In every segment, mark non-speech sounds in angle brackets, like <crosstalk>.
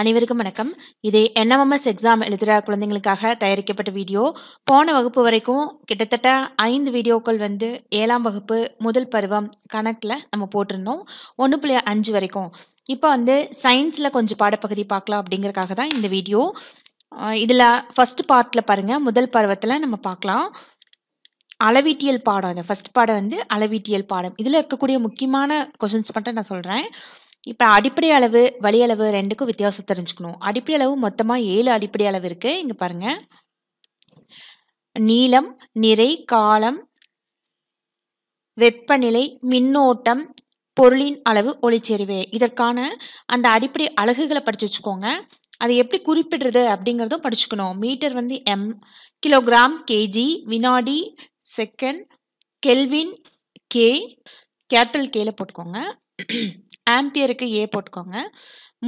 அனைவருக்கும் வணக்கம் இது என்எம்எம்எஸ் எக்ஸாம் எழுதுகிற குழந்தைங்களுக்காக தயாரிக்கப்பட்ட வீடியோ போன வகுப்பு வரைக்கும் கிட்டத்தட்ட ஐந்து வீடியோக்கள் வந்து ஏழாம் வகுப்பு முதல் பருவம் கணக்கில் நம்ம போட்டிருந்தோம் ஒன்று புள்ளி அஞ்சு வரைக்கும் இப்போ வந்து சயின்ஸில் கொஞ்சம் பாடப்பகுதி பார்க்கலாம் அப்படிங்கிறக்காக தான் இந்த வீடியோ இதில் ஃபஸ்ட் பார்ட்டில் பாருங்கள் முதல் பருவத்தில் நம்ம பார்க்கலாம் அளவீட்டியல் பாடம் இந்த ஃபஸ்ட் பாடம் வந்து அளவீட்டியல் பாடம் இதில் இருக்கக்கூடிய முக்கியமான கொஷின்ஸ் மட்டும் நான் சொல்கிறேன் இப்போ அடிப்படை அளவு வழி அளவு ரெண்டுக்கும் வித்தியாசம் தெரிஞ்சுக்கணும் அடிப்படை அளவு மொத்தமாக ஏழு அடிப்படை அளவு இருக்குது இங்கே பாருங்கள் நீளம் நிறை காலம் வெப்பநிலை மின்னோட்டம் பொருளின் அளவு ஒளிச்செறிவு இதற்கான அந்த அடிப்படை அலகுகளை படித்து வச்சுக்கோங்க அதை எப்படி குறிப்பிடுறது அப்படிங்கிறதும் படிச்சுக்கணும் மீட்டர் வந்து எம் கிலோகிராம் கேஜி வினாடி செகண்ட் கெல்வின் கே கேபிட்டல் கேல போட்டுக்கோங்க ஆம்பியருக்கு ஏ போட்டுக்கோங்க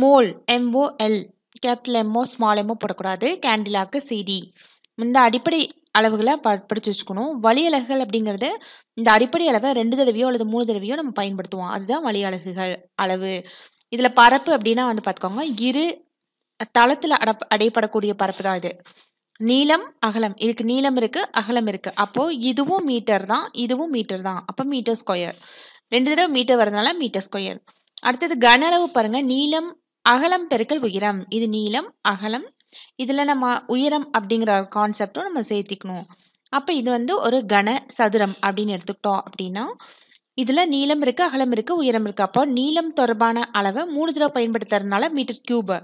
mole MOL capital MO small MO போடக்கூடாது கேண்டிலாக்கு சிடி இந்த அடிப்படை அளவுகளை ப படிச்சு வச்சுக்கணும் அழகுகள் அப்படிங்கிறது இந்த அடிப்படை அளவை ரெண்டு தடவையோ அல்லது மூணு தடவையோ நம்ம பயன்படுத்துவோம் அதுதான் அழகுகள் அளவு இதில் பரப்பு அப்படின்னா வந்து பார்த்துக்கோங்க இரு தளத்தில் அட அடைப்படக்கூடிய பரப்பு தான் இது நீளம் அகலம் இதுக்கு நீளம் இருக்குது அகலம் இருக்குது அப்போது இதுவும் மீட்டர் தான் இதுவும் மீட்டர் தான் அப்போ மீட்டர் ஸ்கொயர் ரெண்டு தடவை மீட்டர் வரதுனால மீட்டர் ஸ்கொயர் அடுத்தது கன அளவு பாருங்கள் நீளம் அகலம் பெருக்கல் உயரம் இது நீளம் அகலம் இதில் நம்ம உயரம் அப்படிங்கிற ஒரு கான்செப்டும் நம்ம சேர்த்திக்கணும் அப்போ இது வந்து ஒரு கன சதுரம் அப்படின்னு எடுத்துக்கிட்டோம் அப்படின்னா இதில் நீளம் இருக்குது அகலம் இருக்குது உயரம் இருக்குது அப்போ நீளம் தொடர்பான அளவை மூணு தடவை பயன்படுத்துறதுனால மீட்டர் கியூப்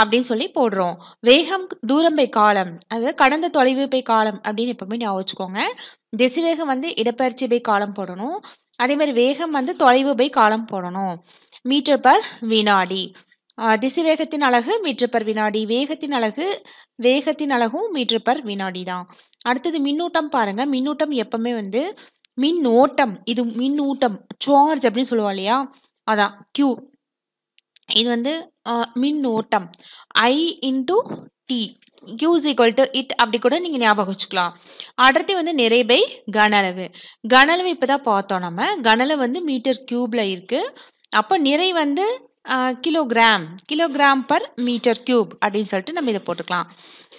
அப்படின்னு சொல்லி போடுறோம் வேகம் தூரம் பை காலம் அதாவது கடந்த தொலைவு பை காலம் அப்படின்னு எப்பவுமே ஞாபகம் வச்சுக்கோங்க திசைவேகம் வந்து இடப்பயிற்சி பை காலம் போடணும் அதே மாதிரி வேகம் வந்து தொலைவு பை காலம் போடணும் மீட்டர் பர் வினாடி வேகத்தின் அழகு மீட்டர் பர் வினாடி வேகத்தின் அழகு வேகத்தின் அழகும் மீட்டர் பர் வினாடி தான் அடுத்தது மின்னூட்டம் பாருங்கள் மின்னூட்டம் எப்பவுமே வந்து மின் ஓட்டம் இது மின் ஊட்டம் சார்ஜ் அப்படின்னு சொல்லுவோம் இல்லையா அதான் கியூ இது வந்து மின் ஓட்டம் I into T Q is equal to it அப்படி கூட நீங்கள் ஞாபகம் வச்சுக்கலாம் அடர்த்தி வந்து நிறை பை கன அளவு கன இப்போ தான் பார்த்தோம் நம்ம கனளவு வந்து மீட்டர் கியூப்ல இருக்குது அப்போ நிறை வந்து kilogram kilogram per metre cube அப்படின்னு சொல்லிட்டு நம்ம இதை போட்டுக்கலாம்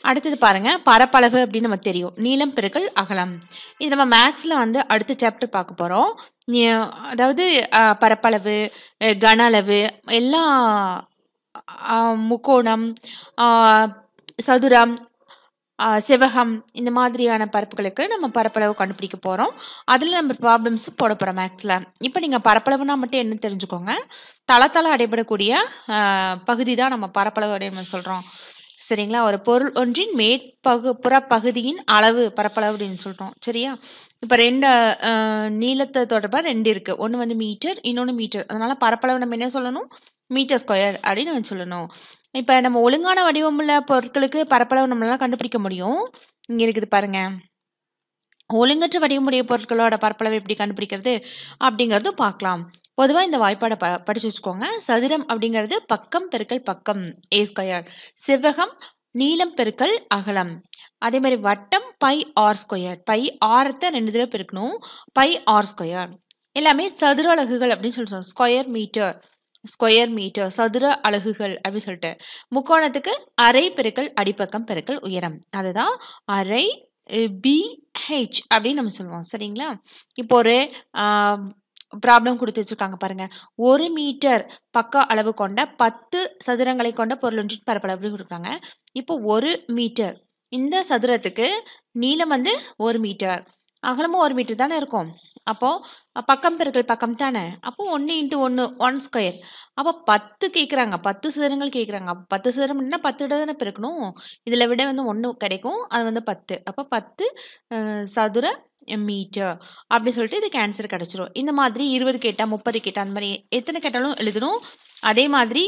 அடுத்தது பாருங்கள் பரப்பளவு அப்படின்னு நம்ம தெரியும் நீளம் பெருக்கள் அகலம் இது நம்ம மேக்ஸில் வந்து அடுத்த சாப்டர் பார்க்க போகிறோம் அதாவது பரப்பளவு கன அளவு எல்லா முக்கோணம் சதுரம் செவகம் இந்த மாதிரியான பரப்புகளுக்கு நம்ம பரப்பளவு கண்டுபிடிக்க போகிறோம் அதில் நம்ம ப்ராப்ளம்ஸும் போட போகிறோம் மேக்ஸில் இப்போ நீங்கள் பரப்பளவுனா மட்டும் என்ன தெரிஞ்சுக்கோங்க தளத்தால் அடைபடக்கூடிய பகுதி தான் நம்ம பரப்பளவு அப்படின்னு சொல்கிறோம் சரிங்களா ஒரு பொருள் ஒன்றின் மேற்பகு புறப்பகுதியின் அளவு பரப்பளவு அப்படின்னு சொல்கிறோம் சரியா இப்போ ரெண்டு நீளத்தை தொடர்பாக ரெண்டு இருக்குது ஒன்று வந்து மீட்டர் இன்னொன்று மீட்டர் அதனால் பரப்பளவு நம்ம என்ன சொல்லணும் மீட்டர் ஸ்கொயர் அப்படின்னு சொல்லணும் இப்போ நம்ம ஒழுங்கான வடிவமுள்ள பொருட்களுக்கு பரப்பளவு நம்மளால கண்டுபிடிக்க முடியும் இங்கே இருக்குது பாருங்கள் ஒழுங்கற்ற வடிவமுடைய பொருட்களோட பரப்பளவு எப்படி கண்டுபிடிக்கிறது அப்படிங்கிறதும் பார்க்கலாம் பொதுவாக இந்த வாய்ப்பாடை ப படிச்சு வச்சுக்கோங்க சதுரம் அப்படிங்கிறது பக்கம் பெருக்கல் பக்கம் ஏ ஸ்கொயர் செவ்வகம் நீளம் பெருக்கல் அகலம் அதே மாதிரி வட்டம் பை ஆர் ஸ்கொயர் பை ஆரத்தை ரெண்டு தடவை பெருக்கணும் பை ஆர் ஸ்கொயர் எல்லாமே சதுர அலகுகள் அப்படின்னு சொல்லுவோம் ஸ்கொயர் மீட்டர் ஸ்கொயர் மீட்டர் சதுர அலகுகள் அப்படின்னு சொல்லிட்டு முக்கோணத்துக்கு அரை பெருக்கள் அடிப்பக்கம் பெருக்கள் உயரம் அதுதான் அரை பிஹெச் அப்படின்னு நம்ம சொல்லுவோம் சரிங்களா இப்போ ஒரு ப்ராப்ளம் கொடுத்து வச்சுருக்காங்க பாருங்கள் ஒரு மீட்டர் பக்க அளவு கொண்ட பத்து சதுரங்களை கொண்ட பொருள் ஒன்றின் பரப்பளவு அப்படின்னு கொடுக்குறாங்க இப்போ ஒரு மீட்டர் இந்த சதுரத்துக்கு நீளம் வந்து ஒரு மீட்டர் அகலமும் ஒரு மீட்டர் தானே இருக்கும் அப்போது பக்கம் பெருக்கல் பக்கம் தானே அப்போது ஒன்று இன்ட்டு ஒன்று ஒன் ஸ்கொயர் அப்போ பத்து கேட்குறாங்க பத்து சதுரங்கள் கேட்குறாங்க அப்போ பத்து சதுரம் என்ன பத்து விட தானே பெருக்கணும் இதில் விட வந்து ஒன்று கிடைக்கும் அது வந்து பத்து அப்போ பத்து சதுர மீட்டர் அப்படின்னு சொல்லிட்டு இதுக்கு ஆன்சர் கிடச்சிரும் இந்த மாதிரி இருபது கேட்டால் முப்பது கேட்டால் அந்த மாதிரி எத்தனை கேட்டாலும் எழுதணும் அதே மாதிரி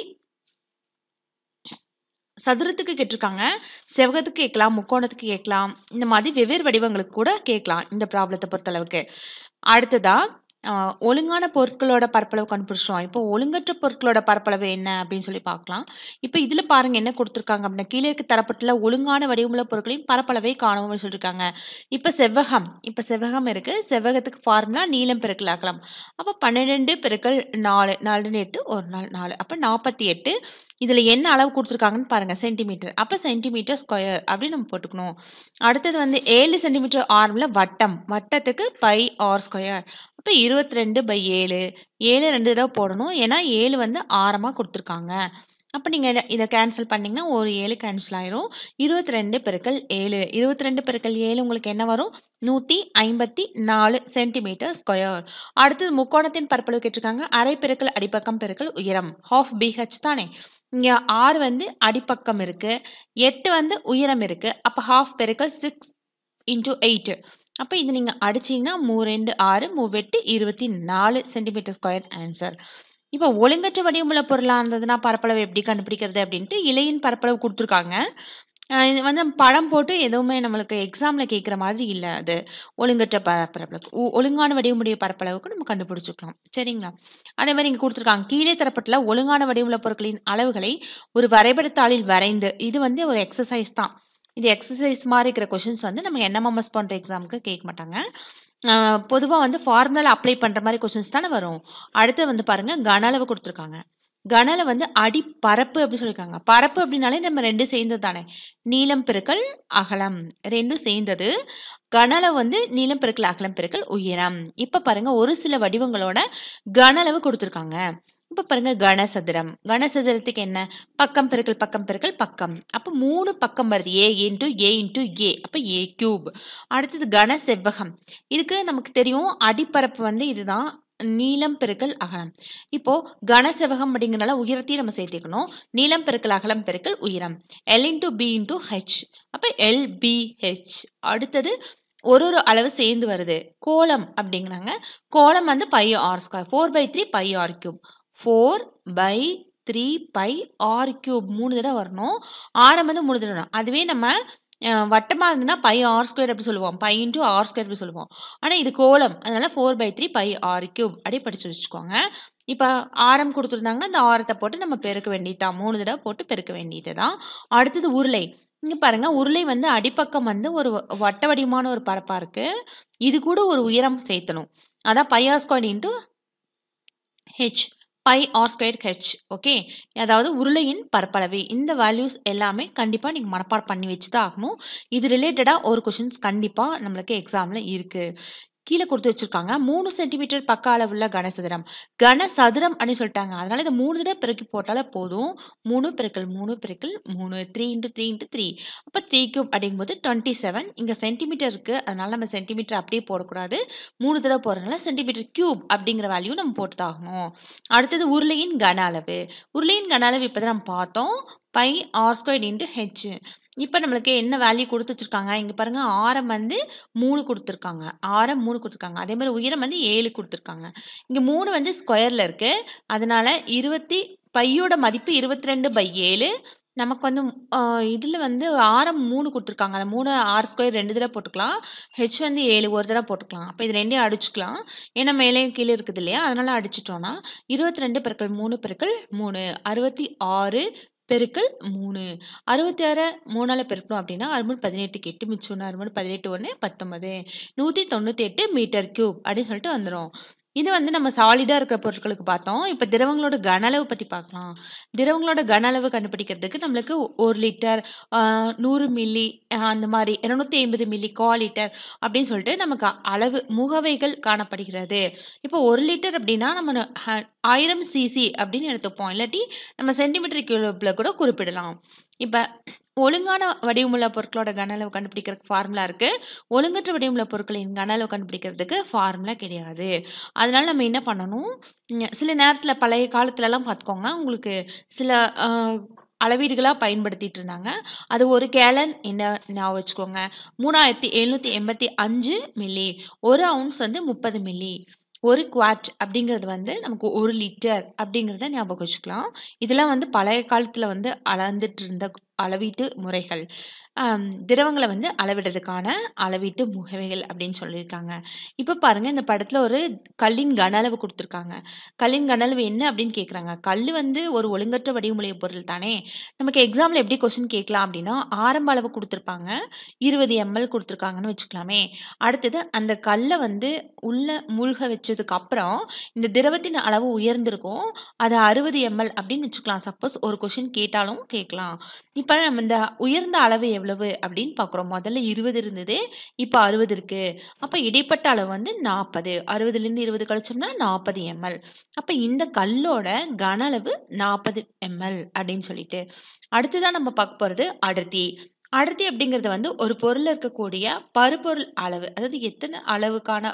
சதுரத்துக்கு கேட்டிருக்காங்க செவகத்துக்கு கேட்கலாம் முக்கோணத்துக்கு கேட்கலாம் இந்த மாதிரி வெவ்வேறு வடிவங்களுக்கு கூட கேட்கலாம் இந்த ப்ராப்ளத்தை பொறுத்தளவுக்கு அடுத்ததா ஒழுங்கான பொருட்களோட பரப்பளவு கண்டுபிடிச்சிட்டோம் இப்போ ஒழுங்கற்ற பொருட்களோட பரப்பளவு என்ன அப்படின்னு சொல்லி பார்க்கலாம் இப்போ இதில் பாருங்கள் என்ன கொடுத்துருக்காங்க அப்படின்னா கீழே தரப்பட்டில் ஒழுங்கான வடிவமுள்ள பொருட்களையும் பரப்பளவை காணும் அப்படின்னு சொல்லியிருக்காங்க இப்போ செவ்வகம் இப்போ செவ்வகம் இருக்குது செவ்வகத்துக்கு ஃபார்முலா நீளம் பெருக்கல் ஆகலாம் அப்போ பன்னிரெண்டு பெருக்கள் நாலு நாலு எட்டு ஒரு நாள் நாலு அப்போ நாற்பத்தி எட்டு இதில் என்ன அளவு கொடுத்துருக்காங்கன்னு பாருங்கள் சென்டிமீட்டர் அப்போ சென்டிமீட்டர் ஸ்கொயர் அப்படின்னு நம்ம போட்டுக்கணும் அடுத்தது வந்து ஏழு சென்டிமீட்டர் ஆர்மில் வட்டம் வட்டத்துக்கு பை ஆர் ஸ்கொயர் அப்போ இருபத்தி ரெண்டு பை ஏழு ஏழு ரெண்டு தடவை போடணும் ஏன்னா ஏழு வந்து ஆரமாக கொடுத்துருக்காங்க அப்போ நீங்கள் இதை கேன்சல் பண்ணிங்கன்னா ஒரு ஏழு கேன்சல் ஆயிரும் இருபத்தி ரெண்டு பெருக்கள் ஏழு இருபத்தி ரெண்டு பெருக்கள் ஏழு உங்களுக்கு என்ன வரும் நூற்றி ஐம்பத்தி நாலு சென்டிமீட்டர் ஸ்கொயர் அடுத்தது முக்கோணத்தின் பரப்பளவு கேட்டிருக்காங்க அரை பெருக்கள் அடிப்பக்கம் பெருக்கள் உயரம் ஹாஃப் பிஹெச் தானே இங்கே ஆறு வந்து அடிப்பக்கம் இருக்குது எட்டு வந்து உயரம் இருக்குது அப்போ ஹாஃப் பெருக்கள் சிக்ஸ் இன்ட்டு எயிட்டு அப்போ இது நீங்கள் அடிச்சிங்கன்னா மூ ரெண்டு ஆறு மூவெட்டு இருபத்தி நாலு சென்டிமீட்டர் ஸ்கொயர் ஆன்சர் இப்போ ஒழுங்கற்ற வடிவமுள்ள பொருளாக இருந்ததுன்னா பரப்பளவு எப்படி கண்டுபிடிக்கிறது அப்படின்ட்டு இலையின் பரப்பளவு கொடுத்துருக்காங்க இது வந்து படம் போட்டு எதுவுமே நம்மளுக்கு எக்ஸாமில் கேட்குற மாதிரி இல்லை அது ஒழுங்கற்ற பரப்பளவுக்கு ஒழுங்கான வடிவமுடைய பரப்பளவுக்கு நம்ம கண்டுபிடிச்சிக்கலாம் சரிங்களா அதே மாதிரி இங்கே கொடுத்துருக்காங்க கீழே தரப்பட்டில் ஒழுங்கான வடிவுள்ள பொருட்களின் அளவுகளை ஒரு வரைபடத்தாளில் வரைந்து இது வந்து ஒரு எக்ஸசைஸ் தான் இது எக்ஸசைஸ் மாதிரி இருக்கிற கொஷின்ஸ் வந்து நம்ம என்எம்எம்எஸ் போன்ற எக்ஸாமுக்கு கேட்க மாட்டாங்க பொதுவாக வந்து ஃபார்முலாவில் அப்ளை பண்ணுற மாதிரி கொஷின்ஸ் தானே வரும் அடுத்து வந்து பாருங்கள் கன அளவு கொடுத்துருக்காங்க கனலை வந்து அடி பரப்பு அப்படின்னு சொல்லியிருக்காங்க பரப்பு அப்படின்னாலே நம்ம ரெண்டும் சேர்ந்தது தானே நீளம் பெருக்கல் அகலம் ரெண்டும் சேர்ந்தது கனளவு வந்து நீளம் பெருக்கல் அகலம் பெருக்கல் உயரம் இப்போ பாருங்கள் ஒரு சில வடிவங்களோட கனளவு கொடுத்துருக்காங்க இப்போ பாருங்கள் கனசதுரம் கணசதுரத்துக்கு என்ன பக்கம் பெருக்கல் பக்கம் பெருக்கல் பக்கம் அப்போ மூணு பக்கம் வருது ஏ இன்ட்டு ஏ இன்ட்டு ஏ அப்போ ஏ கியூப் அடுத்தது கன செவ்வகம் இதுக்கு நமக்கு தெரியும் அடிப்பரப்பு வந்து இதுதான் நீளம் பெருக்கல் அகலம் இப்போ கன செவ்வகம் அப்படிங்கிறனால உயரத்தையும் நம்ம சேர்த்துக்கணும் நீளம் பெருக்கல் அகலம் பெருக்கல் உயரம் L into B into H அப்போ எல் பி ஹெச் அடுத்தது ஒரு ஒரு அளவு சேர்ந்து வருது கோலம் அப்படிங்கிறாங்க கோலம் வந்து pi R square four by three pi R cube four by three pi R cube மூணு தடவை வரணும் ஆரம் வந்து மூணு தடவை வரணும் அதுவே நம்ம வட்டமாக இருந்ததுன்னா பை ஆர் ஸ்கொயர் அப்படி சொல்லுவோம் பை இன்ட்டு ஆர் ஸ்கொயர் அப்படி சொல்லுவோம் ஆனால் இது கோலம் அதனால் four by three pi R cube அப்படியே படித்து வச்சுக்கோங்க இப்போ ஆரம் கொடுத்துருந்தாங்கன்னா அந்த ஆரத்தை போட்டு நம்ம பெருக்க வேண்டியது தான் மூணு தடவை போட்டு பெருக்க வேண்டியது தான் அடுத்தது உருளை இங்கே பாருங்கள் உருளை வந்து அடிப்பக்கம் வந்து ஒரு வட்ட வடிவமான ஒரு பரப்பாக இருக்குது இது கூட ஒரு உயரம் சேர்த்தணும் அதான் pi R square into H pi R square H okay அதாவது உருளையின் பரப்பளவு இந்த வேல்யூஸ் எல்லாமே கண்டிப்பாக நீங்கள் மனப்பாடம் பண்ணி வச்சு தான் ஆகணும் இது ரிலேட்டடாக ஒரு கொஷின்ஸ் கண்டிப்பாக நம்மளுக்கு எக்ஸாமில் இருக்குது கீழே கொடுத்து வச்சிருக்காங்க மூணு சென்டிமீட்டர் பக்க அளவுள்ள கனசதுரம் கனசதுரம் அப்படின்னு சொல்லிட்டாங்க அதனால இதை மூணு தடவை பிறக்கி போட்டாலே போதும் மூணு பிறக்கல் மூணு பிறக்கல் மூணு three into three into three அப்போ த்ரீ கியூப் அப்படிங்கும்போது டுவெண்ட்டி செவன் இங்கே சென்டிமீட்டர் இருக்குது அதனால நம்ம சென்டிமீட்டர் அப்படியே போடக்கூடாது மூணு தடவை போகிறதுனால சென்டிமீட்டர் கியூப் அப்படிங்கிற வேல்யூ நம்ம போட்டு தாகணும் அடுத்தது உருளையின் கன அளவு உருளையின் கன அளவு இப்போ தான் நம்ம பார்த்தோம் pi R square into H இப்போ நம்மளுக்கு என்ன வேல்யூ கொடுத்து வச்சுருக்காங்க இங்கே பாருங்கள் ஆரம் வந்து மூணு கொடுத்துருக்காங்க ஆரம் மூணு கொடுத்துருக்காங்க அதே மாதிரி உயரம் வந்து ஏழு கொடுத்துருக்காங்க இங்கே மூணு வந்து ஸ்கொயரில் இருக்குது அதனால் இருபத்தி பையோட மதிப்பு இருபத்தி ரெண்டு பை ஏழு நமக்கு வந்து இதில் வந்து ஆரம் மூணு கொடுத்துருக்காங்க அந்த மூணு ஆறு ஸ்கொயர் ரெண்டு தடவை போட்டுக்கலாம் ஹெச் வந்து ஏழு ஒரு தடவை போட்டுக்கலாம் அப்போ இது ரெண்டையும் அடிச்சுக்கலாம் ஏன்னா மேலேயும் கீழே இருக்குது இல்லையா அதனால் அடிச்சிட்டோன்னா இருபத்தி ரெண்டு பெருக்கள் மூணு பெருக்கள் மூணு அறுபத்தி ஆறு பெருக்கல் மூணு அறுபத்தி ஆறு மூணால் பெருக்கணும் அப்படின்னா அறுபது பதினெட்டுக்கு எட்டு மிச்சம் ஒன்று அறுநூறு பதினெட்டு ஒன்று பத்தொம்பது நூற்றி தொண்ணூற்றி எட்டு மீட்டர் க்யூப் அப்படின்னு சொல்லிட்டு வந்துடும் இது வந்து நம்ம சாலிடாக இருக்கிற பொருட்களுக்கு பார்த்தோம் இப்போ திரவங்களோட கன அளவு பற்றி பார்க்கலாம் திரவங்களோட கன அளவு கண்டுபிடிக்கிறதுக்கு நம்மளுக்கு ஒரு லிட்டர் நூறு மில்லி அந்த மாதிரி இரநூத்தி ஐம்பது மில்லி கா லிட்டர் அப்படின்னு சொல்லிட்டு நமக்கு அளவு முகவைகள் காணப்படுகிறது இப்போ ஒரு லிட்டர் அப்படின்னா நம்ம ஆயிரம் சிசி அப்படின்னு எடுத்துப்போம் இல்லாட்டி நம்ம சென்டிமீட்டர் கியூபில் கூட குறிப்பிடலாம் இப்போ ஒழுங்கான வடிவமுள்ள பொருட்களோட கனளவு கண்டுபிடிக்கிறதுக்கு ஃபார்முலா இருக்குது ஒழுங்கற்ற வடிவமுள்ள பொருட்களின் கனளவு கண்டுபிடிக்கிறதுக்கு ஃபார்முலா கிடையாது அதனால் நம்ம என்ன பண்ணணும் சில நேரத்தில் பழைய காலத்துலலாம் பார்த்துக்கோங்க உங்களுக்கு சில அளவீடுகளாக பயன்படுத்திகிட்டு இருந்தாங்க அது ஒரு கேலன் என்ன நான் வச்சுக்கோங்க மூணாயிரத்தி எழுநூற்றி எண்பத்தி அஞ்சு மில்லி ஒரு அவுன்ஸ் வந்து முப்பது மில்லி ஒரு குவாட் அப்படிங்கிறது வந்து நமக்கு ஒரு லிட்டர் அப்படிங்கிறத ஞாபகம் வச்சுக்கலாம் இதெல்லாம் வந்து பழைய காலத்தில் வந்து அளந்துட்டு இருந்த அளவீட்டு முறைகள் திரவங்களை வந்து அளவிடுறதுக்கான அளவீட்டு முகவைகள் அப்படின்னு சொல்லியிருக்காங்க இப்போ பாருங்கள் இந்த படத்தில் ஒரு கல்லின் கன அளவு கொடுத்துருக்காங்க கல்லின் கன அளவு என்ன அப்படின்னு கேட்குறாங்க கல் வந்து ஒரு ஒழுங்கற்ற வடிவமுடைய பொருள் தானே நமக்கு எக்ஸாமில் எப்படி கொஸ்டின் கேட்கலாம் அப்படின்னா ஆரம்ப அளவு கொடுத்துருப்பாங்க இருபது எம்எல் கொடுத்துருக்காங்கன்னு வச்சுக்கலாமே அடுத்தது அந்த கல்லை வந்து உள்ளே மூழ்க வச்சதுக்கு அப்புறம் இந்த திரவத்தின் அளவு உயர்ந்திருக்கும் அது அறுபது எம்எல் அப்படின்னு வச்சுக்கலாம் சப்போஸ் ஒரு கொஷின் கேட்டாலும் கேட்கலாம் இப்போ இப்போ நம்ம இந்த உயர்ந்த அளவு எவ்வளவு அப்படின்னு பார்க்குறோம் முதல்ல இருபது இருந்தது இப்போ அறுபது இருக்குது அப்போ இடைப்பட்ட அளவு வந்து நாற்பது அறுபதுலேருந்து இருபது கழிச்சோம்னா நாற்பது எம்எல் அப்போ இந்த கல்லோட கன அளவு நாற்பது எம்எல் அப்படின்னு சொல்லிட்டு தான் நம்ம பார்க்க போகிறது அடர்த்தி அடர்த்தி அப்படிங்கிறது வந்து ஒரு பொருளில் இருக்கக்கூடிய பருப்பொருள் அளவு அதாவது எத்தனை அளவுக்கான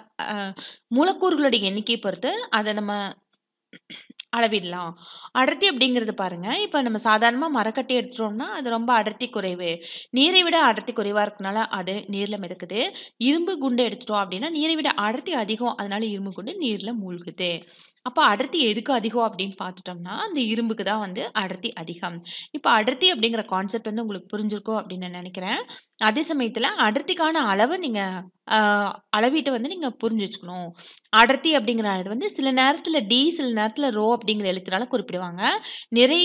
மூலக்கூறுகளுடைய எண்ணிக்கையை பொறுத்து அதை நம்ம அளவிடலாம் அடர்த்தி அப்படிங்கிறது பாருங்கள் இப்போ நம்ம சாதாரணமாக மரக்கட்டி எடுத்துட்டோம்னா அது ரொம்ப அடர்த்தி குறைவு நீரை விட அடர்த்தி குறைவாக இருக்கனால அது நீரில் மிதக்குது இரும்பு குண்டு எடுத்துட்டோம் அப்படின்னா நீரை விட அடர்த்தி அதிகம் அதனால இரும்பு குண்டு நீரில் மூழ்குது அப்போ அடர்த்தி எதுக்கு அதிகம் அப்படின்னு பார்த்துட்டோம்னா அந்த இரும்புக்கு தான் வந்து அடர்த்தி அதிகம் இப்போ அடர்த்தி அப்படிங்கிற கான்செப்ட் வந்து உங்களுக்கு புரிஞ்சிருக்கும் அப்படின்னு நான் நினைக்கிறேன் அதே சமயத்தில் அடர்த்திக்கான அளவு நீங்கள் அளவீட்டை வந்து நீங்கள் புரிஞ்சு வச்சுக்கணும் அடர்த்தி அப்படிங்கிற இது வந்து சில நேரத்தில் டி சில நேரத்தில் ரோ அப்படிங்கிற எழுத்துனால குறிப்பிடுவாங்க நிறை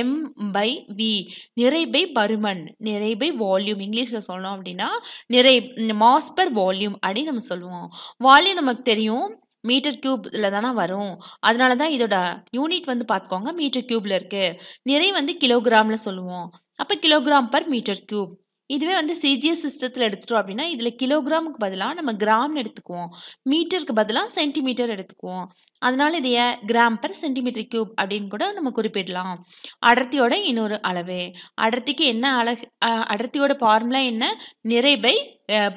எம் பை வி நிறை பை பருமன் நிறை பை வால்யூம் இங்கிலீஷில் சொல்லணும் அப்படின்னா நிறை மாஸ் பர் வால்யூம் அப்படின்னு நம்ம சொல்லுவோம் வால்யூம் நமக்கு தெரியும் மீட்டர் இதில் தானே வரும் அதனால தான் இதோட யூனிட் வந்து பார்த்துக்கோங்க மீட்டர் கியூப்ல இருக்குது நிறை வந்து கிலோகிராமில் சொல்லுவோம் அப்போ கிலோகிராம் பர் மீட்டர் கியூப் இதுவே வந்து சிஜிஎஸ் சிஸ்டத்தில் எடுத்துட்டோம் அப்படின்னா இதில் கிலோகிராமுக்கு பதிலாக நம்ம கிராம்னு எடுத்துக்குவோம் மீட்டருக்கு பதிலாக சென்டிமீட்டர் எடுத்துக்குவோம் அதனால இதைய கிராம் பர் சென்டிமீட்டர் கியூப் அப்படின்னு கூட நம்ம குறிப்பிடலாம் அடர்த்தியோட இன்னொரு அளவு அடர்த்திக்கு என்ன அழகு அடர்த்தியோட ஃபார்முலா என்ன நிறைபை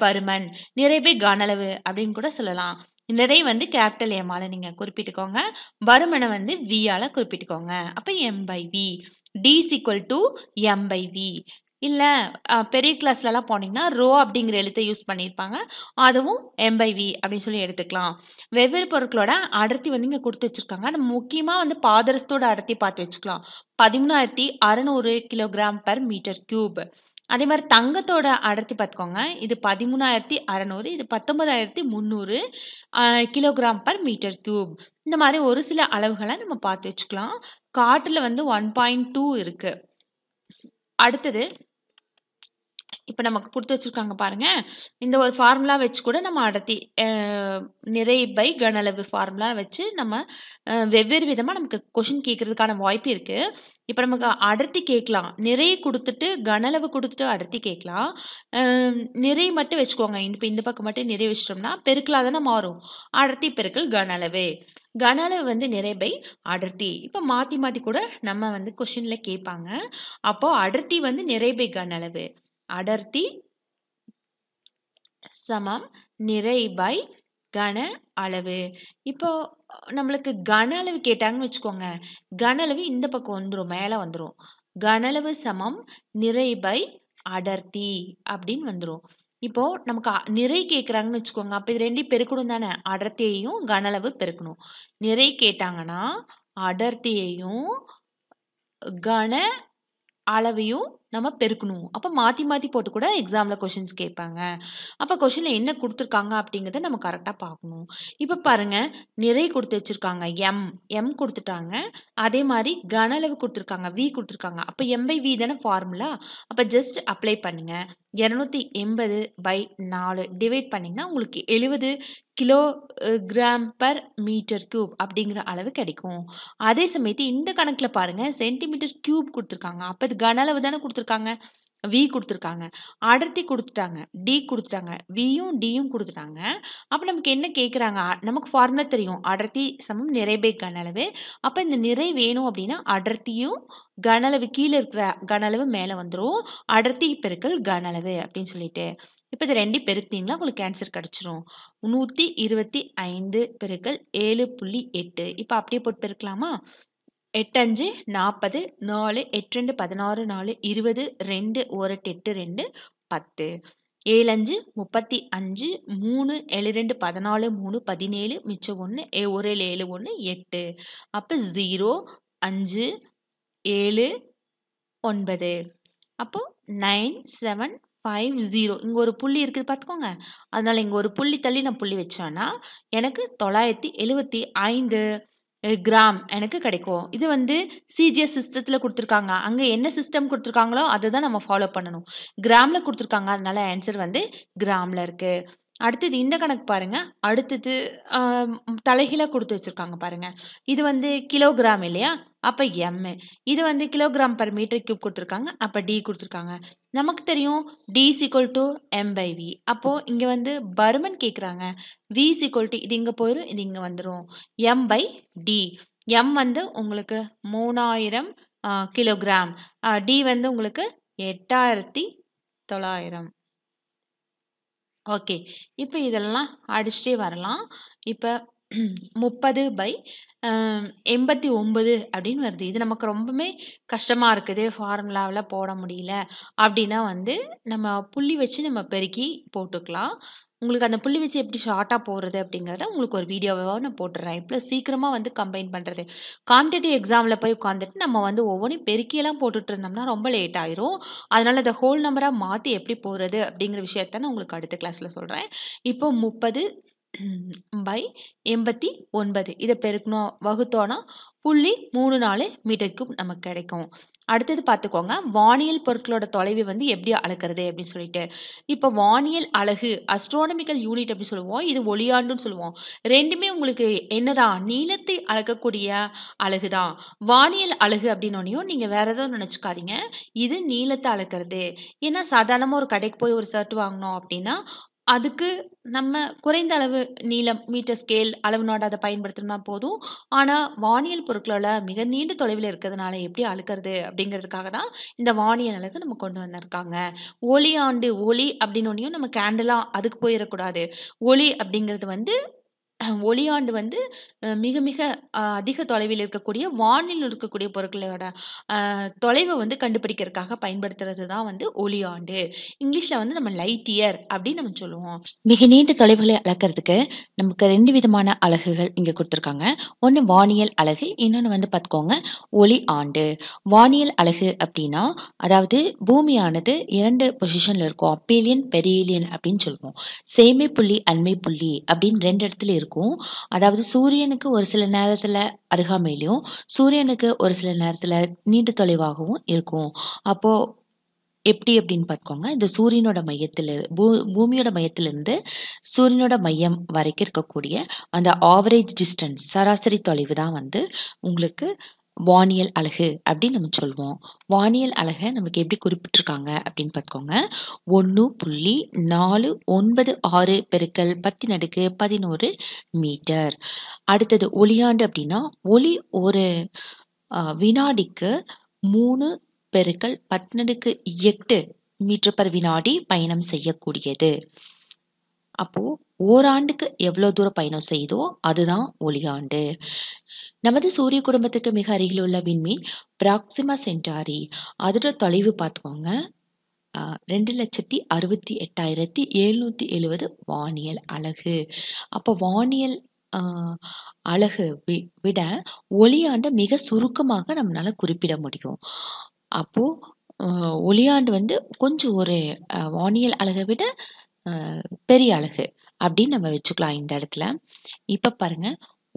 பருமன் நிறைபை கனளவு அப்படின்னு கூட சொல்லலாம் இதை வந்து கேபிட்டல் எம்மால் நீங்கள் குறிப்பிட்டுக்கோங்க வருமனை வந்து வியால் குறிப்பிட்டுக்கோங்க அப்போ M by V D equal to M by V இல்லை பெரிய கிளாஸ்லலாம் போனீங்கன்னா ரோ அப்படிங்கிற எழுத்தை யூஸ் பண்ணியிருப்பாங்க அதுவும் எம்பைவி அப்படின்னு சொல்லி எடுத்துக்கலாம் வெவ்வேறு பொருட்களோட அடர்த்தி வந்து இங்கே கொடுத்து வச்சுருக்காங்க நம்ம முக்கியமாக வந்து பாதரசத்தோட அடர்த்தி பார்த்து வச்சுக்கலாம் பதிமூணாயிரத்தி அறநூறு கிலோகிராம் பர் மீட்டர் க்யூப் அதே மாதிரி தங்கத்தோட அடர்த்தி பார்த்துக்கோங்க இது பதிமூணாயிரத்தி அறநூறு இது பத்தொன்பதாயிரத்தி முந்நூறு கிலோகிராம் பர் மீட்டர் க்யூப் இந்த மாதிரி ஒரு சில அளவுகளை நம்ம பார்த்து வச்சுக்கலாம் காட்டில் வந்து ஒன் பாயிண்ட் டூ இருக்குது அடுத்தது இப்போ நமக்கு கொடுத்து வச்சுருக்காங்க பாருங்கள் இந்த ஒரு ஃபார்முலா வச்சு கூட நம்ம அடர்த்தி நிறை பை கனளவு ஃபார்முலா வச்சு நம்ம வெவ்வேறு விதமாக நமக்கு கொஷின் கேட்குறதுக்கான வாய்ப்பு இருக்குது இப்போ நமக்கு அடர்த்தி கேட்கலாம் நிறைய கொடுத்துட்டு கனளவு கொடுத்துட்டு அடர்த்தி கேட்கலாம் நிறை மட்டும் வச்சுக்கோங்க இப்போ இந்த பக்கம் மட்டும் நிறை வச்சிட்டோம்னா பெருக்கலாக தானே மாறும் அடர்த்தி பெருக்கல் கனளவு கனளவு வந்து நிறை பை அடர்த்தி இப்போ மாற்றி மாற்றி கூட நம்ம வந்து கொஷினில் கேட்பாங்க அப்போது அடர்த்தி வந்து நிறை பை கனளவு அடர்த்தி சமம் நிறை பை கன அளவு இப்போ நம்மளுக்கு கன அளவு கேட்டாங்கன்னு வச்சுக்கோங்க கன அளவு இந்த பக்கம் வந்துடும் மேலே வந்துடும் கன அளவு சமம் நிறை பை அடர்த்தி அப்படின்னு வந்துடும் இப்போ நமக்கு நிறை கேட்குறாங்கன்னு வச்சுக்கோங்க அப்போ இது ரெண்டையும் பெருக்கணும் தானே அடர்த்தியையும் கன அளவு பெருக்கணும் நிறை கேட்டாங்கன்னா அடர்த்தியையும் கன அளவையும் நம்ம பெருக்கணும் அப்போ மாற்றி மாற்றி போட்டு கூட எக்ஸாமில் கொஷின்ஸ் கேட்பாங்க அப்போ கொஷினில் என்ன கொடுத்துருக்காங்க அப்படிங்கிறத நம்ம கரெக்டாக பார்க்கணும் இப்போ பாருங்கள் நிறை கொடுத்து வச்சுருக்காங்க எம் எம் கொடுத்துட்டாங்க அதே மாதிரி கன அளவு கொடுத்துருக்காங்க வி கொடுத்துருக்காங்க அப்போ எம் பை வி தானே ஃபார்முலா அப்போ ஜஸ்ட் அப்ளை பண்ணுங்கள் இரநூத்தி எண்பது பை நாலு டிவைட் பண்ணிங்கன்னா உங்களுக்கு எழுபது kilogram per metre cube அப்படிங்கிற அளவு கிடைக்கும் அதே சமயத்து இந்த கணக்கில் பாருங்கள் சென்டிமீட்டர் க்யூப் கொடுத்துருக்காங்க அப்போ இது கன அளவு தானே கொடுத்து கொடுத்துருக்காங்க வி கொடுத்துருக்காங்க அடர்த்தி கொடுத்துட்டாங்க டி கொடுத்துட்டாங்க வியும் டியும் கொடுத்துட்டாங்க அப்போ நமக்கு என்ன கேட்குறாங்க நமக்கு ஃபார்முலா தெரியும் அடர்த்தி சமம் நிறைவே கனளவு அப்போ இந்த நிறை வேணும் அப்படின்னா அடர்த்தியும் கனளவு கீழே இருக்கிற கனளவு மேலே வந்துடும் அடர்த்தி பெருக்கள் கனளவு அப்படின்னு சொல்லிட்டு இப்போ இது ரெண்டு பெருக்கினீங்களா உங்களுக்கு கேன்சர் கிடச்சிரும் நூற்றி இருபத்தி ஐந்து பெருக்கள் ஏழு புள்ளி எட்டு இப்போ அப்படியே போட்டு பெருக்கலாமா எட்டஞ்சு நாற்பது நாலு எட்டு ரெண்டு பதினாறு நாலு இருபது ரெண்டு ஓரட்டு எட்டு ரெண்டு பத்து ஏழஞ்சு முப்பத்தி அஞ்சு மூணு ஏழு ரெண்டு பதினாலு மூணு பதினேழு மிச்சம் ஒன்று ஏ ஒரு ஏழு ஏழு ஒன்று எட்டு அப்போ ஜீரோ அஞ்சு ஏழு ஒன்பது அப்போது நைன் செவன் ஃபைவ் ஜீரோ இங்கே ஒரு புள்ளி இருக்குது பார்த்துக்கோங்க அதனால் இங்கே ஒரு புள்ளி தள்ளி நான் புள்ளி வச்சோன்னா எனக்கு தொள்ளாயிரத்தி எழுபத்தி ஐந்து கிராம் எனக்கு கிடைக்கும் இது வந்து சிஜிஎஸ் சிஸ்டத்தில் கொடுத்துருக்காங்க அங்கே என்ன சிஸ்டம் கொடுத்துருக்காங்களோ அதை தான் நம்ம ஃபாலோ பண்ணணும் கிராமில் கொடுத்துருக்காங்க அதனால் ஆன்சர் வந்து கிராமில் இருக்குது அடுத்தது இந்த கணக்கு பாருங்கள் அடுத்தது தலைகீழாக கொடுத்து வச்சுருக்காங்க பாருங்கள் இது வந்து கிலோகிராம் இல்லையா அப்போ எம் இது வந்து கிலோகிராம் பர் மீட்டர் கியூப் கொடுத்துருக்காங்க அப்போ டி கொடுத்துருக்காங்க நமக்கு தெரியும் D equal to M by V அப்போது இங்கே வந்து பருமன் கேட்குறாங்க வி சிக்வல் டு இது இங்கே போயிடும் இது இங்கே வந்துடும் எம் பை டி எம் வந்து உங்களுக்கு மூணாயிரம் கிலோகிராம் டி வந்து உங்களுக்கு எட்டாயிரத்தி தொள்ளாயிரம் ஓகே இப்போ இதெல்லாம் அடிச்சுட்டே வரலாம் இப்போ <clears throat> முப்பது பை எண்பத்தி ஒம்பது அப்படின்னு வருது இது நமக்கு ரொம்பவுமே கஷ்டமாக இருக்குது ஃபார்முலாவில் போட முடியல அப்படின்னா வந்து நம்ம புள்ளி வச்சு நம்ம பெருக்கி போட்டுக்கலாம் உங்களுக்கு அந்த புள்ளி வச்சு எப்படி ஷார்ட்டாக போகிறது அப்படிங்கிறத உங்களுக்கு ஒரு வீடியோவாக நான் போட்டுடுறேன் இப்போ சீக்கிரமாக வந்து கம்பைன் பண்ணுறது காம்படேட்டிவ் எக்ஸாமில் போய் உட்காந்துட்டு நம்ம வந்து ஒவ்வொன்றையும் பெருக்கியெல்லாம் போட்டுட்டு இருந்தோம்னா ரொம்ப லேட் ஆயிரும் அதனால் அந்த ஹோல் நம்பராக மாற்றி எப்படி போகிறது அப்படிங்கிற விஷயத்த நான் உங்களுக்கு அடுத்த கிளாஸில் சொல்கிறேன் இப்போ முப்பது பை எண்பத்தி ஒன்பது இதை பெருக்கணும் வகுத்தோன்னா புள்ளி மூணு நாலு மீட்டருக்கும் நமக்கு கிடைக்கும் அடுத்தது பார்த்துக்கோங்க வானியல் பொருட்களோட தொலைவை வந்து எப்படி அளக்கிறது அப்படின்னு சொல்லிட்டு இப்போ வானியல் அழகு அஸ்ட்ரானமிக்கல் யூனிட் அப்படின்னு சொல்லுவோம் இது ஒளியாண்டுன்னு சொல்லுவோம் ரெண்டுமே உங்களுக்கு என்னதான் நீளத்தை அளக்கக்கூடிய அழகு தான் வானியல் அழகு அப்படின்னோடனையும் நீங்கள் வேறு எதாவது நினச்சிக்காதீங்க இது நீளத்தை அளக்கிறது ஏன்னா சாதாரணமாக ஒரு கடைக்கு போய் ஒரு ஷர்ட் வாங்கினோம் அப்படின்னா அதுக்கு நம்ம குறைந்த அளவு நீளம் மீட்டர் ஸ்கேல் அளவு நாடு அதை பயன்படுத்தினா போதும் ஆனால் வானியல் பொருட்களோட மிக நீண்ட தொலைவில் இருக்கிறதுனால எப்படி அழுக்கிறது அப்படிங்கிறதுக்காக தான் இந்த வானியல் அழகு நம்ம கொண்டு வந்திருக்காங்க ஒளி ஆண்டு ஒளி அப்படின்னு ஒன்றையும் நம்ம கேண்டலாக அதுக்கு போயிடக்கூடாது ஒளி அப்படிங்கிறது வந்து ஒளியாண்டு வந்து மிக மிக அதிக தொலைவில் இருக்கக்கூடிய வானில் இருக்கக்கூடிய பொருட்களோட தொலைவை வந்து கண்டுபிடிக்கிறதுக்காக பயன்படுத்துறது தான் வந்து ஒளியாண்டு இங்கிலீஷில் வந்து நம்ம லைட் இயர் அப்படின்னு நம்ம சொல்லுவோம் மிக நீண்ட தொலைவுகளை அளக்கிறதுக்கு நமக்கு ரெண்டு விதமான அலகுகள் இங்கே கொடுத்துருக்காங்க ஒன்று வானியல் அலகு இன்னொன்று வந்து பார்த்துக்கோங்க ஒளி ஆண்டு வானியல் அழகு அப்படின்னா அதாவது பூமியானது இரண்டு பொசிஷனில் இருக்கும் அப்பீலியன் பெரியலியன் அப்படின்னு சொல்லுவோம் சேமை புள்ளி அண்மை புள்ளி அப்படின்னு ரெண்டு இடத்துல இருக்கும் இருக்கும் அதாவது சூரியனுக்கு ஒரு சில நேரத்தில் அருகாமையிலையும் சூரியனுக்கு ஒரு சில நேரத்தில் நீண்ட தொலைவாகவும் இருக்கும் அப்போது எப்படி அப்படின்னு பார்த்துக்கோங்க இந்த சூரியனோட மையத்தில் பூ பூமியோட மையத்திலிருந்து சூரியனோட மையம் வரைக்கும் இருக்கக்கூடிய அந்த ஆவரேஜ் டிஸ்டன்ஸ் சராசரி தொலைவு தான் வந்து உங்களுக்கு வானியல் அழகு அப்படின்னு நம்ம சொல்லுவோம் வானியல் அழகை நமக்கு எப்படி குறிப்பிட்டிருக்காங்க அப்படின்னு பார்த்துக்கோங்க ஒன்று புள்ளி நாலு ஒன்பது ஆறு பெருக்கல் பத்து நடுக்கு பதினோரு மீட்டர் அடுத்தது ஒளியாண்டு அப்படின்னா ஒளி ஒரு வினாடிக்கு மூணு பெருக்கல் பத்து நடுக்கு எட்டு மீட்டர் பர் வினாடி பயணம் செய்யக்கூடியது அப்போது ஓராண்டுக்கு எவ்வளோ தூரம் பயணம் செய்தோ அதுதான் ஒளியாண்டு நமது சூரிய குடும்பத்துக்கு மிக அருகில் உள்ள விண்மீன் பிராக்சிமா சென்டாரி அதோட தொலைவு பார்த்துக்கோங்க ரெண்டு லட்சத்தி அறுபத்தி எட்டாயிரத்தி எழுநூற்றி எழுபது வானியல் அழகு அப்போ வானியல் அழகு வி விட ஒளியாண்டை மிக சுருக்கமாக நம்மளால் குறிப்பிட முடியும் அப்போது ஒளியாண்டு வந்து கொஞ்சம் ஒரு வானியல் அழகை விட பெரிய அழகு அப்படின்னு நம்ம வச்சுக்கலாம் இந்த இடத்துல இப்போ பாருங்கள்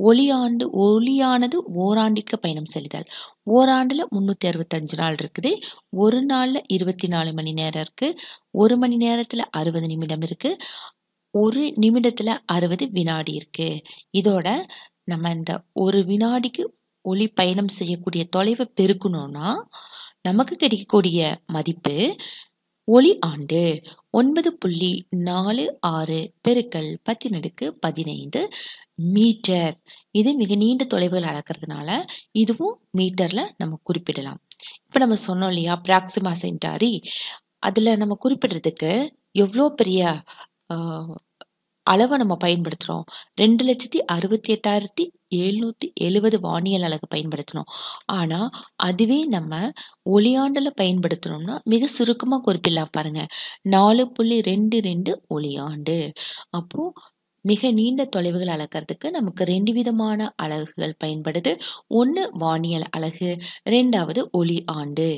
ஒளியாண்டு ஒளியானது ஓராண்டிற்கு பயணம் செய்தால் ஓராண்டில் முந்நூற்றி அறுபத்தஞ்சு நாள் இருக்குது ஒரு நாளில் இருபத்தி நாலு மணி நேரம் இருக்குது ஒரு மணி நேரத்தில் அறுபது நிமிடம் இருக்குது ஒரு நிமிடத்தில் அறுபது வினாடி இருக்குது இதோட நம்ம இந்த ஒரு வினாடிக்கு ஒளி பயணம் செய்யக்கூடிய தொலைவை பெருக்கணும்னா நமக்கு கிடைக்கக்கூடிய மதிப்பு ஒளி ஆண்டு ஒன்பது புள்ளி நாலு ஆறு பெருக்கல் பத்தினடுக்கு பதினைந்து மீட்டர் இது மிக நீண்ட தொலைவுகள் அளக்கிறதுனால இதுவும் மீட்டரில் நம்ம குறிப்பிடலாம் இப்போ நம்ம சொன்னோம் இல்லையா பிராக்சிமா சென்டாரி அதில் நம்ம குறிப்பிடுறதுக்கு எவ்வளோ பெரிய அளவை நம்ம பயன்படுத்துகிறோம் ரெண்டு லட்சத்தி அறுபத்தி எட்டாயிரத்தி எழுநூற்றி எழுபது வானியல் அலகு பயன்படுத்தணும் ஆனால் அதுவே நம்ம ஒளியாண்டில் பயன்படுத்தினோம்னா மிக சுருக்கமாக குறிப்பிடலாம் பாருங்கள் நாலு புள்ளி ரெண்டு ரெண்டு ஒளியாண்டு அப்போது மிக நீண்ட தொலைவுகள் அளக்கிறதுக்கு நமக்கு ரெண்டு விதமான அலகுகள் பயன்படுது ஒன்று வானியல் அலகு ரெண்டாவது ஒளி ஆண்டு